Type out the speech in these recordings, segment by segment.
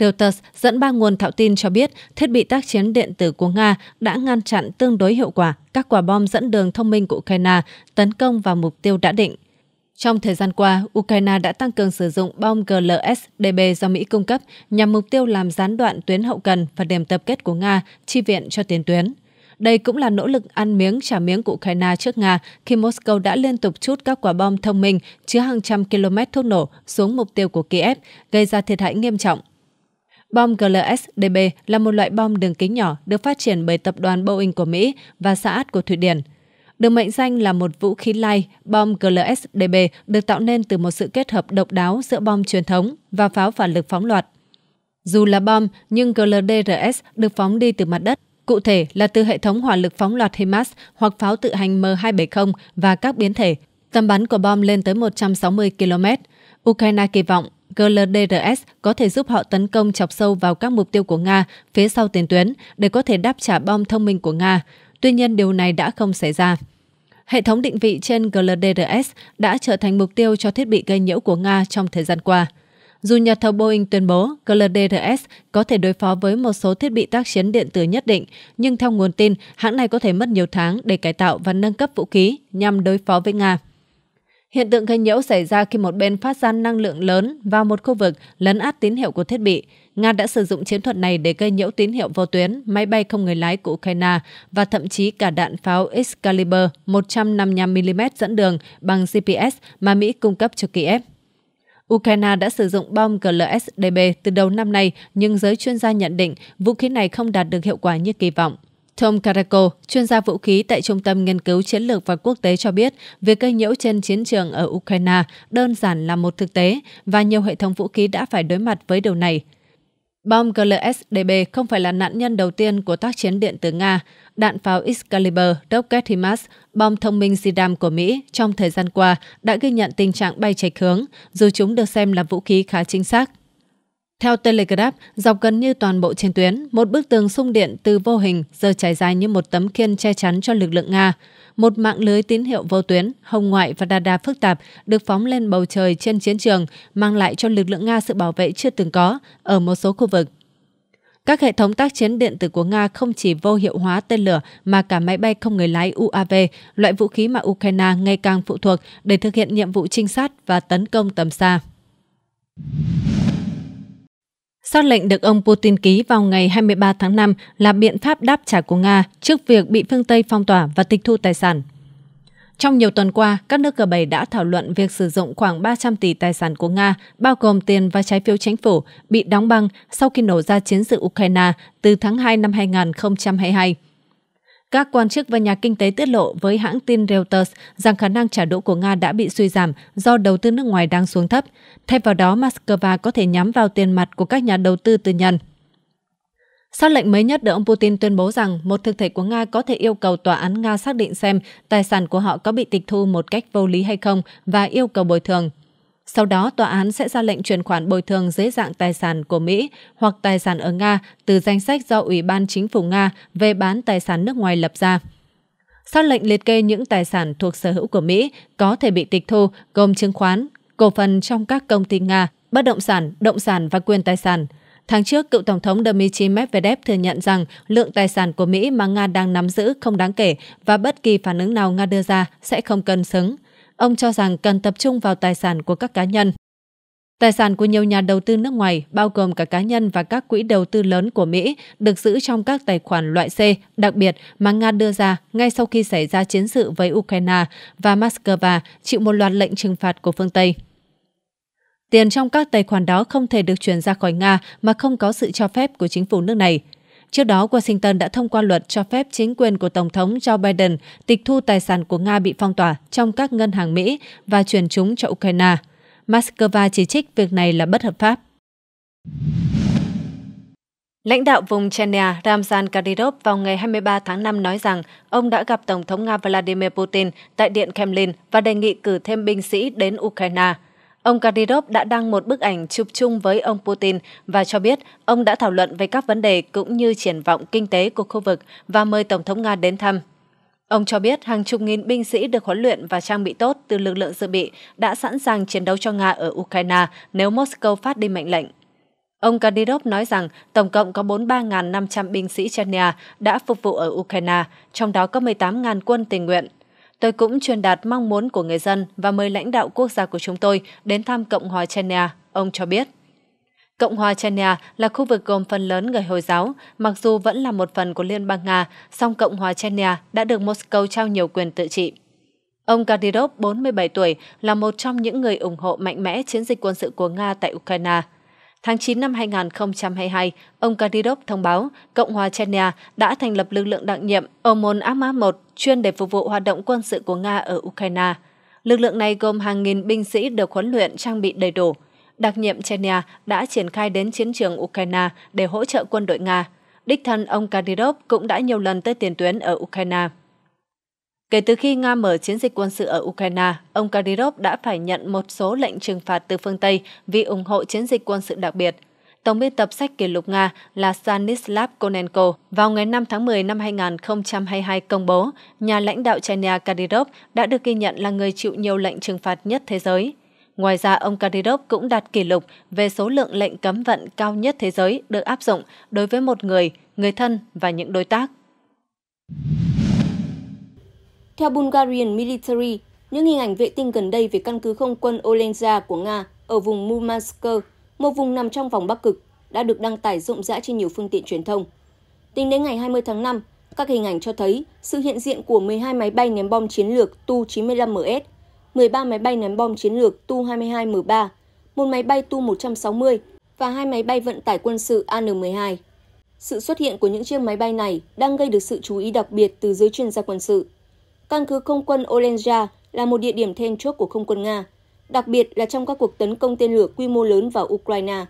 Reuters dẫn ba nguồn thạo tin cho biết thiết bị tác chiến điện tử của Nga đã ngăn chặn tương đối hiệu quả các quả bom dẫn đường thông minh của Ukraine tấn công vào mục tiêu đã định. Trong thời gian qua, Ukraine đã tăng cường sử dụng bom GLS DB do Mỹ cung cấp nhằm mục tiêu làm gián đoạn tuyến hậu cần và điểm tập kết của Nga chi viện cho tiền tuyến. Đây cũng là nỗ lực ăn miếng trả miếng của Ukraine trước Nga khi Moscow đã liên tục chút các quả bom thông minh chứa hàng trăm km thuốc nổ xuống mục tiêu của Kiev, gây ra thiệt hại nghiêm trọng Bom GLSDB là một loại bom đường kính nhỏ được phát triển bởi tập đoàn Boeing của Mỹ và Saad của Thụy Điển. Được mệnh danh là một vũ khí lai, bom GLSDB được tạo nên từ một sự kết hợp độc đáo giữa bom truyền thống và pháo phản lực phóng loạt. Dù là bom, nhưng GLDRS được phóng đi từ mặt đất, cụ thể là từ hệ thống hỏa lực phóng loạt HIMARS hoặc pháo tự hành M270 và các biến thể. Tầm bắn của bom lên tới 160 km. Ukraine kỳ vọng GLDRS có thể giúp họ tấn công chọc sâu vào các mục tiêu của Nga phía sau tiền tuyến để có thể đáp trả bom thông minh của Nga. Tuy nhiên, điều này đã không xảy ra. Hệ thống định vị trên GLDRS đã trở thành mục tiêu cho thiết bị gây nhiễu của Nga trong thời gian qua. Dù nhà thầu Boeing tuyên bố GLDRS có thể đối phó với một số thiết bị tác chiến điện tử nhất định, nhưng theo nguồn tin, hãng này có thể mất nhiều tháng để cải tạo và nâng cấp vũ khí nhằm đối phó với Nga. Hiện tượng gây nhiễu xảy ra khi một bên phát ra năng lượng lớn vào một khu vực lấn át tín hiệu của thiết bị. Nga đã sử dụng chiến thuật này để gây nhiễu tín hiệu vô tuyến, máy bay không người lái của Ukraine và thậm chí cả đạn pháo Excalibur 155mm dẫn đường bằng GPS mà Mỹ cung cấp cho Kiev. Ukraine đã sử dụng bom GLSDB từ đầu năm nay, nhưng giới chuyên gia nhận định vũ khí này không đạt được hiệu quả như kỳ vọng. Tom Caraco, chuyên gia vũ khí tại Trung tâm Nghiên cứu Chiến lược và Quốc tế cho biết, việc gây nhiễu trên chiến trường ở Ukraine đơn giản là một thực tế và nhiều hệ thống vũ khí đã phải đối mặt với điều này. Bom GLSDB không phải là nạn nhân đầu tiên của tác chiến điện từ Nga. Đạn pháo Excalibur, rocket HIMARS, bom thông minh SIDAM của Mỹ trong thời gian qua đã ghi nhận tình trạng bay chạch hướng, dù chúng được xem là vũ khí khá chính xác. Theo Telegraph, dọc gần như toàn bộ trên tuyến, một bức tường sung điện từ vô hình giờ trải dài như một tấm khiên che chắn cho lực lượng Nga. Một mạng lưới tín hiệu vô tuyến, hồng ngoại và radar phức tạp được phóng lên bầu trời trên chiến trường, mang lại cho lực lượng Nga sự bảo vệ chưa từng có ở một số khu vực. Các hệ thống tác chiến điện tử của Nga không chỉ vô hiệu hóa tên lửa mà cả máy bay không người lái UAV, loại vũ khí mà Ukraine ngày càng phụ thuộc để thực hiện nhiệm vụ trinh sát và tấn công tầm xa. Xác lệnh được ông Putin ký vào ngày 23 tháng 5 là biện pháp đáp trả của Nga trước việc bị phương Tây phong tỏa và tịch thu tài sản. Trong nhiều tuần qua, các nước G7 đã thảo luận việc sử dụng khoảng 300 tỷ tài sản của Nga, bao gồm tiền và trái phiếu chính phủ, bị đóng băng sau khi nổ ra chiến sự Ukraine từ tháng 2 năm 2022. Các quan chức và nhà kinh tế tiết lộ với hãng tin Reuters rằng khả năng trả đũa của Nga đã bị suy giảm do đầu tư nước ngoài đang xuống thấp. Thay vào đó, Moscow có thể nhắm vào tiền mặt của các nhà đầu tư tư nhân. Xác lệnh mới nhất được ông Putin tuyên bố rằng một thực thể của Nga có thể yêu cầu tòa án Nga xác định xem tài sản của họ có bị tịch thu một cách vô lý hay không và yêu cầu bồi thường. Sau đó, tòa án sẽ ra lệnh chuyển khoản bồi thường dưới dạng tài sản của Mỹ hoặc tài sản ở Nga từ danh sách do Ủy ban Chính phủ Nga về bán tài sản nước ngoài lập ra. Xác lệnh liệt kê những tài sản thuộc sở hữu của Mỹ có thể bị tịch thu gồm chứng khoán, cổ phần trong các công ty Nga, bất động sản, động sản và quyền tài sản. Tháng trước, cựu Tổng thống Dmitry Medvedev thừa nhận rằng lượng tài sản của Mỹ mà Nga đang nắm giữ không đáng kể và bất kỳ phản ứng nào Nga đưa ra sẽ không cân xứng ông cho rằng cần tập trung vào tài sản của các cá nhân. Tài sản của nhiều nhà đầu tư nước ngoài, bao gồm cả cá nhân và các quỹ đầu tư lớn của Mỹ, được giữ trong các tài khoản loại C, đặc biệt mà Nga đưa ra ngay sau khi xảy ra chiến sự với Ukraine và Moscow chịu một loạt lệnh trừng phạt của phương Tây. Tiền trong các tài khoản đó không thể được chuyển ra khỏi Nga mà không có sự cho phép của chính phủ nước này – Trước đó, Washington đã thông qua luật cho phép chính quyền của Tổng thống Joe Biden tịch thu tài sản của Nga bị phong tỏa trong các ngân hàng Mỹ và chuyển chúng cho Ukraine. Moscow chỉ trích việc này là bất hợp pháp. Lãnh đạo vùng Chechnya Ramzan Kadyrov vào ngày 23 tháng 5 nói rằng ông đã gặp Tổng thống Nga Vladimir Putin tại Điện Kremlin và đề nghị cử thêm binh sĩ đến Ukraine. Ông Kadyrov đã đăng một bức ảnh chụp chung với ông Putin và cho biết ông đã thảo luận về các vấn đề cũng như triển vọng kinh tế của khu vực và mời Tổng thống Nga đến thăm. Ông cho biết hàng chục nghìn binh sĩ được huấn luyện và trang bị tốt từ lực lượng dự bị đã sẵn sàng chiến đấu cho Nga ở Ukraine nếu Moscow phát đi mệnh lệnh. Ông Kadyrov nói rằng tổng cộng có 43.500 binh sĩ Chechnya đã phục vụ ở Ukraine, trong đó có 18.000 quân tình nguyện, tôi cũng truyền đạt mong muốn của người dân và mời lãnh đạo quốc gia của chúng tôi đến thăm Cộng hòa Chechnya, ông cho biết. Cộng hòa Chechnya là khu vực gồm phần lớn người Hồi giáo, mặc dù vẫn là một phần của Liên bang Nga, song Cộng hòa Chechnya đã được Moscow trao nhiều quyền tự trị. Ông Kadyrov, 47 tuổi, là một trong những người ủng hộ mạnh mẽ chiến dịch quân sự của Nga tại Ukraine – Tháng 9 năm 2022, ông Kadyrov thông báo Cộng hòa Chechnya đã thành lập lực lượng đặc nhiệm Omon Akma 1 chuyên để phục vụ hoạt động quân sự của Nga ở Ukraine. Lực lượng này gồm hàng nghìn binh sĩ được huấn luyện trang bị đầy đủ. Đặc nhiệm Chechnya đã triển khai đến chiến trường Ukraine để hỗ trợ quân đội Nga. Đích thân ông Kadyrov cũng đã nhiều lần tới tiền tuyến ở Ukraine. Kể từ khi Nga mở chiến dịch quân sự ở Ukraine, ông Kadyrov đã phải nhận một số lệnh trừng phạt từ phương Tây vì ủng hộ chiến dịch quân sự đặc biệt. Tổng biên tập sách kỷ lục Nga là Stanislav Konenko vào ngày 5 tháng 10 năm 2022 công bố nhà lãnh đạo Chania Kadyrov đã được ghi nhận là người chịu nhiều lệnh trừng phạt nhất thế giới. Ngoài ra, ông Kadyrov cũng đạt kỷ lục về số lượng lệnh cấm vận cao nhất thế giới được áp dụng đối với một người, người thân và những đối tác. Theo Bulgarian Military, những hình ảnh vệ tinh gần đây về căn cứ không quân Olenza của Nga ở vùng Murmansk, một vùng nằm trong vòng Bắc Cực, đã được đăng tải rộng rãi trên nhiều phương tiện truyền thông. Tính đến ngày 20 tháng 5, các hình ảnh cho thấy sự hiện diện của 12 máy bay ném bom chiến lược Tu-95MS, 13 máy bay ném bom chiến lược Tu-22M3, một máy bay Tu-160 và hai máy bay vận tải quân sự An-12. Sự xuất hiện của những chiếc máy bay này đang gây được sự chú ý đặc biệt từ giới chuyên gia quân sự. Căn cứ không quân Olenja là một địa điểm then chốt của không quân Nga, đặc biệt là trong các cuộc tấn công tên lửa quy mô lớn vào Ukraine.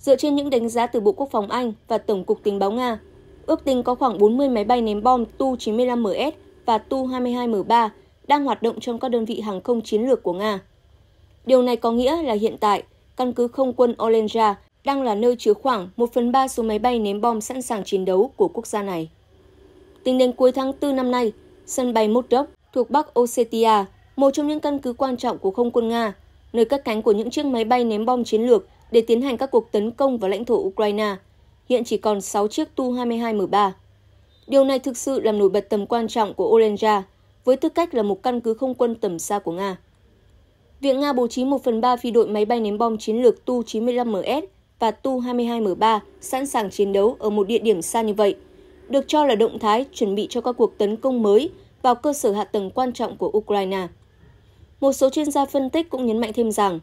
Dựa trên những đánh giá từ Bộ Quốc phòng Anh và Tổng cục Tình báo Nga, ước tính có khoảng 40 máy bay ném bom Tu-95MS và Tu-22M3 đang hoạt động trong các đơn vị hàng không chiến lược của Nga. Điều này có nghĩa là hiện tại, căn cứ không quân Olenja đang là nơi chứa khoảng 1 phần 3 số máy bay ném bom sẵn sàng chiến đấu của quốc gia này. Tính đến cuối tháng 4 năm nay, Sân bay Modok thuộc Bắc Ossetia, một trong những căn cứ quan trọng của không quân Nga, nơi cất cánh của những chiếc máy bay ném bom chiến lược để tiến hành các cuộc tấn công vào lãnh thổ Ukraine. Hiện chỉ còn 6 chiếc Tu-22M3. Điều này thực sự làm nổi bật tầm quan trọng của Olenja với tư cách là một căn cứ không quân tầm xa của Nga. Việc Nga bố trí 1 phần 3 phi đội máy bay ném bom chiến lược Tu-95MS và Tu-22M3 sẵn sàng chiến đấu ở một địa điểm xa như vậy – được cho là động thái chuẩn bị cho các cuộc tấn công mới vào cơ sở hạ tầng quan trọng của Ukraine. Một số chuyên gia phân tích cũng nhấn mạnh thêm rằng,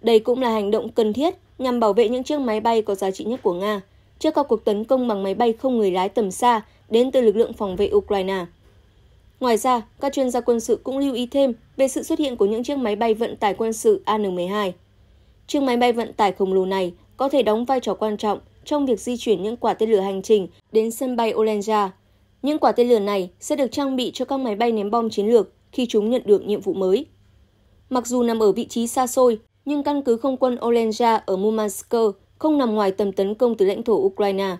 đây cũng là hành động cần thiết nhằm bảo vệ những chiếc máy bay có giá trị nhất của Nga trước các cuộc tấn công bằng máy bay không người lái tầm xa đến từ lực lượng phòng vệ Ukraine. Ngoài ra, các chuyên gia quân sự cũng lưu ý thêm về sự xuất hiện của những chiếc máy bay vận tải quân sự AN-12. Chiếc máy bay vận tải khổng lồ này có thể đóng vai trò quan trọng trong việc di chuyển những quả tên lửa hành trình đến sân bay Olenja. Những quả tên lửa này sẽ được trang bị cho các máy bay ném bom chiến lược khi chúng nhận được nhiệm vụ mới. Mặc dù nằm ở vị trí xa xôi, nhưng căn cứ không quân Olenja ở Murmansk không nằm ngoài tầm tấn công từ lãnh thổ Ukraine.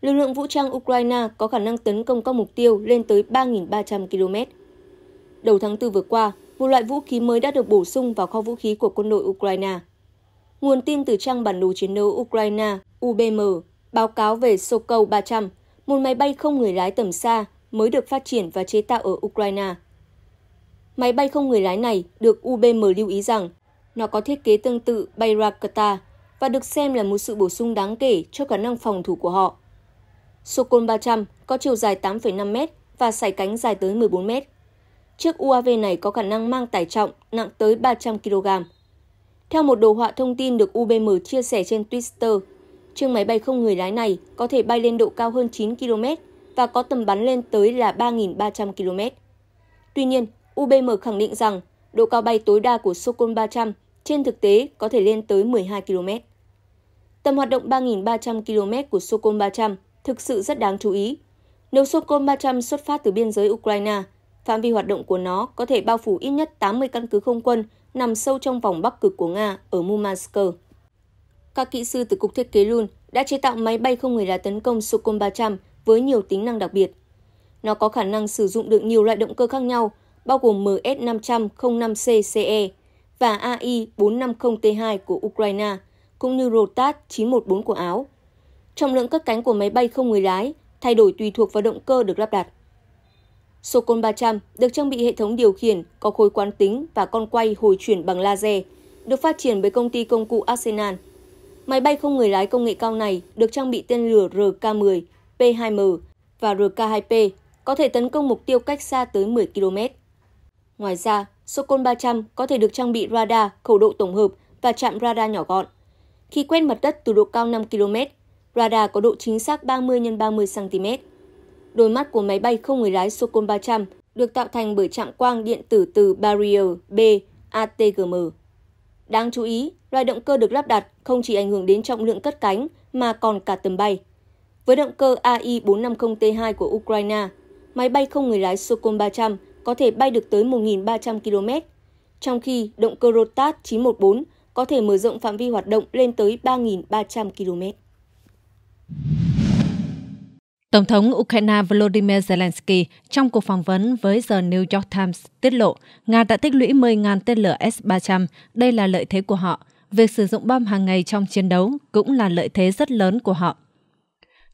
Lực lượng vũ trang Ukraine có khả năng tấn công các mục tiêu lên tới 3.300 km. Đầu tháng 4 vừa qua, một loại vũ khí mới đã được bổ sung vào kho vũ khí của quân đội Ukraine. Nguồn tin từ trang bản đồ chiến đấu Ukraine UBM báo cáo về Sokol 300, một máy bay không người lái tầm xa mới được phát triển và chế tạo ở Ukraine. Máy bay không người lái này được UBM lưu ý rằng nó có thiết kế tương tự Bayraktar và được xem là một sự bổ sung đáng kể cho khả năng phòng thủ của họ. Sokol 300 có chiều dài 8,5 m và sải cánh dài tới 14 m. Chiếc UAV này có khả năng mang tải trọng nặng tới 300 kg. Theo một đồ họa thông tin được UBM chia sẻ trên Twitter chiếc máy bay không người lái này có thể bay lên độ cao hơn 9 km và có tầm bắn lên tới là 3.300 km. Tuy nhiên, UBM khẳng định rằng độ cao bay tối đa của Sokol 300 trên thực tế có thể lên tới 12 km. Tầm hoạt động 3.300 km của Sokol 300 thực sự rất đáng chú ý. Nếu Sokol 300 xuất phát từ biên giới Ukraine, phạm vi hoạt động của nó có thể bao phủ ít nhất 80 căn cứ không quân nằm sâu trong vòng bắc cực của Nga ở Murmansk các kỹ sư từ cục thiết kế Lund đã chế tạo máy bay không người lái tấn công Sokol 300 với nhiều tính năng đặc biệt. Nó có khả năng sử dụng được nhiều loại động cơ khác nhau, bao gồm MS-500-05CCE và AI-450T2 của Ukraine, cũng như Rotat 914 của Áo. Trọng lượng cất cánh của máy bay không người lái thay đổi tùy thuộc vào động cơ được lắp đặt. Sokol 300 được trang bị hệ thống điều khiển có khối quán tính và con quay hồi chuyển bằng laser, được phát triển bởi công ty công cụ Arsenal – Máy bay không người lái công nghệ cao này được trang bị tên lửa RK-10, P-2M và RK-2P, có thể tấn công mục tiêu cách xa tới 10 km. Ngoài ra, Sokol 300 có thể được trang bị radar, khẩu độ tổng hợp và chạm radar nhỏ gọn. Khi quét mặt đất từ độ cao 5 km, radar có độ chính xác 30 x 30 cm. Đôi mắt của máy bay không người lái Sokol 300 được tạo thành bởi trạm quang điện tử từ barrier B ATGM. Đáng chú ý, Loại động cơ được lắp đặt không chỉ ảnh hưởng đến trọng lượng cất cánh mà còn cả tầm bay. Với động cơ AI-450T2 của Ukraine, máy bay không người lái Sokol 300 có thể bay được tới 1.300 km, trong khi động cơ Rotat 914 có thể mở rộng phạm vi hoạt động lên tới 3.300 km. Tổng thống Ukraine Volodymyr Zelensky trong cuộc phỏng vấn với The New York Times tiết lộ Nga đã tích lũy 10.000 tên lửa S-300, đây là lợi thế của họ việc sử dụng bom hàng ngày trong chiến đấu cũng là lợi thế rất lớn của họ.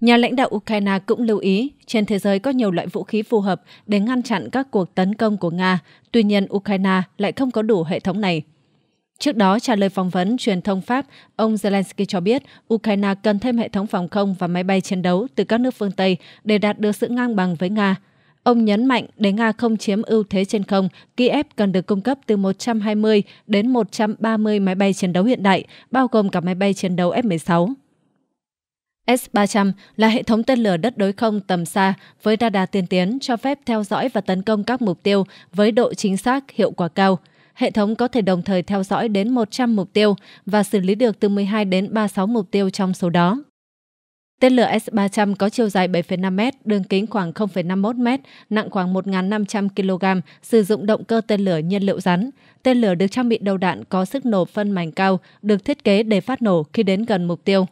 Nhà lãnh đạo Ukraine cũng lưu ý, trên thế giới có nhiều loại vũ khí phù hợp để ngăn chặn các cuộc tấn công của Nga, tuy nhiên Ukraine lại không có đủ hệ thống này. Trước đó, trả lời phỏng vấn truyền thông Pháp, ông Zelensky cho biết Ukraine cần thêm hệ thống phòng không và máy bay chiến đấu từ các nước phương Tây để đạt được sự ngang bằng với Nga – Ông nhấn mạnh để Nga không chiếm ưu thế trên không, Kiev cần được cung cấp từ 120 đến 130 máy bay chiến đấu hiện đại, bao gồm cả máy bay chiến đấu F-16. S-300 là hệ thống tên lửa đất đối không tầm xa với radar tiên tiến cho phép theo dõi và tấn công các mục tiêu với độ chính xác, hiệu quả cao. Hệ thống có thể đồng thời theo dõi đến 100 mục tiêu và xử lý được từ 12 đến 36 mục tiêu trong số đó. Tên lửa S-300 có chiều dài 7,5m, đường kính khoảng 0,51m, nặng khoảng 1.500 kg, sử dụng động cơ tên lửa nhiên liệu rắn. Tên lửa được trang bị đầu đạn có sức nổ phân mảnh cao, được thiết kế để phát nổ khi đến gần mục tiêu.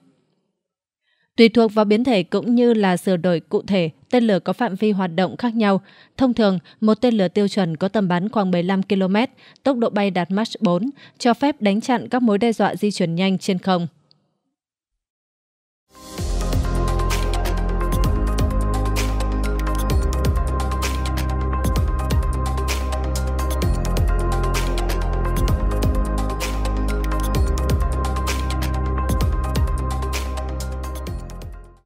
Tùy thuộc vào biến thể cũng như là sửa đổi cụ thể, tên lửa có phạm vi hoạt động khác nhau. Thông thường, một tên lửa tiêu chuẩn có tầm bắn khoảng 15 km, tốc độ bay đạt Mach 4, cho phép đánh chặn các mối đe dọa di chuyển nhanh trên không.